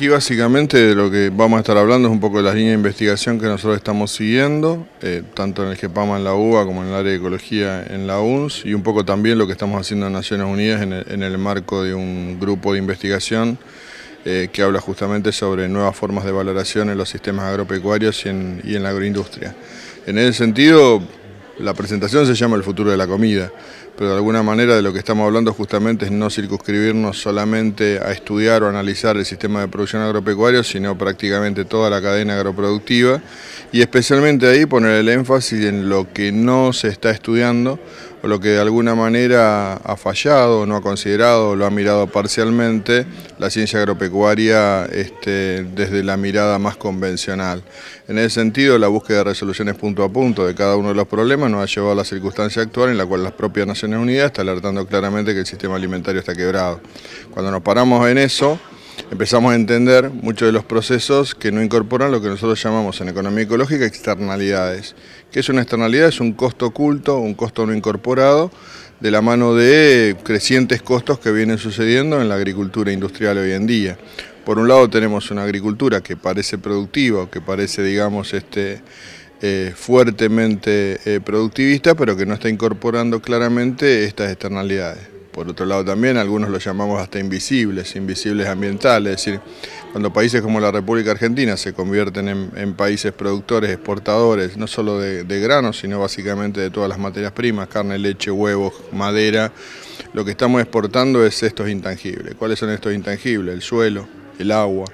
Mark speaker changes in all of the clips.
Speaker 1: Aquí básicamente lo que vamos a estar hablando es un poco de las líneas de investigación que nosotros estamos siguiendo, eh, tanto en el GEPAMA en la UBA como en el área de ecología en la UNS y un poco también lo que estamos haciendo en Naciones Unidas en el, marco de un grupo de investigación eh, que habla justamente sobre nuevas formas de valoración en los sistemas agropecuarios y en la agroindustria. En ese sentido, la presentación se llama El futuro de la comida pero de alguna manera de lo que estamos hablando justamente es no circunscribirnos solamente a estudiar o analizar el sistema de producción agropecuario, sino prácticamente toda la cadena agroproductiva y especialmente ahí poner el énfasis en lo que no se está estudiando o lo que de alguna manera ha fallado, no ha considerado, lo ha mirado parcialmente, la ciencia agropecuaria este, desde la mirada más convencional. En ese sentido, la búsqueda de resoluciones punto a punto de cada uno de los problemas nos ha llevado a la circunstancia actual en la cual las propias Naciones Unidas están alertando claramente que el sistema alimentario está quebrado. Cuando nos paramos en eso, empezamos a entender muchos de los procesos que no incorporan lo que nosotros llamamos en economía ecológica externalidades. ¿Qué es una externalidad? Es un costo oculto, un costo no incorporado, de la mano de crecientes costos que vienen sucediendo en la agricultura industrial hoy en día. Por un lado tenemos una agricultura que parece productiva, que parece, digamos, este, eh, fuertemente eh, productivista, pero que no está incorporando claramente estas externalidades por otro lado también, algunos los llamamos hasta invisibles, invisibles ambientales, es decir, cuando países como la República Argentina se convierten en, países productores, exportadores, no solo de granos, sino básicamente de todas las materias primas, carne, leche, huevos, madera, lo que estamos exportando es estos intangibles. ¿Cuáles son estos intangibles? El suelo, el agua,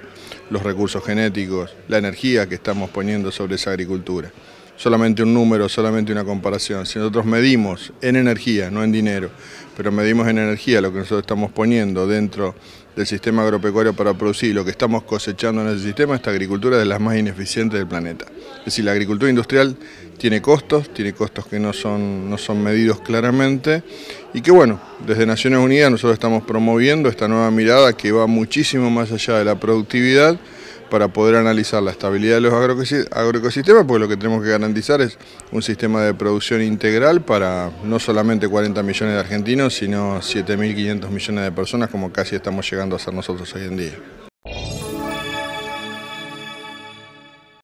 Speaker 1: los recursos genéticos, la energía que estamos poniendo sobre esa agricultura solamente un número, solamente una comparación. Si nosotros medimos en energía, no en dinero, pero medimos en energía lo que nosotros estamos poniendo dentro del sistema agropecuario para producir, lo que estamos cosechando en ese sistema, esta agricultura es de las más ineficientes del planeta. Es decir, la agricultura industrial tiene costos, tiene costos que no son, no son medidos claramente y que bueno, desde Naciones Unidas nosotros estamos promoviendo esta nueva mirada que va muchísimo más allá de la productividad, para poder analizar la estabilidad de los agroecosistemas, porque lo que tenemos que garantizar es un sistema de producción integral para no solamente 40 millones de argentinos, sino 7.500 millones de personas, como casi estamos llegando a ser nosotros hoy en día.